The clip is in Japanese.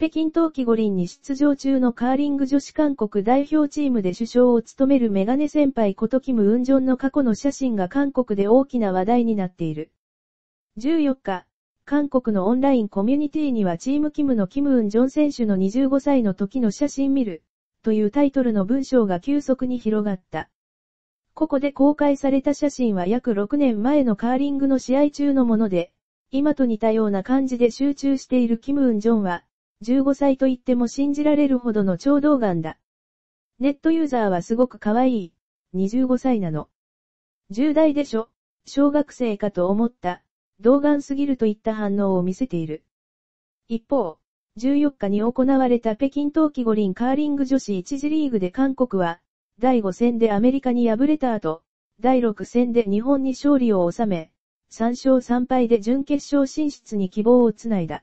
北京冬季五輪に出場中のカーリング女子韓国代表チームで首相を務めるメガネ先輩ことキム・ウンジョンの過去の写真が韓国で大きな話題になっている。14日、韓国のオンラインコミュニティにはチームキムのキム・ウンジョン選手の25歳の時の写真見る、というタイトルの文章が急速に広がった。ここで公開された写真は約6年前のカーリングの試合中のもので、今と似たような感じで集中しているキム・ウンジョンは、15歳と言っても信じられるほどの超動眼だ。ネットユーザーはすごく可愛い。25歳なの。10代でしょ、小学生かと思った、動眼すぎるといった反応を見せている。一方、14日に行われた北京冬季五輪カーリング女子一次リーグで韓国は、第5戦でアメリカに敗れた後、第6戦で日本に勝利を収め、3勝3敗で準決勝進出に希望をつないだ。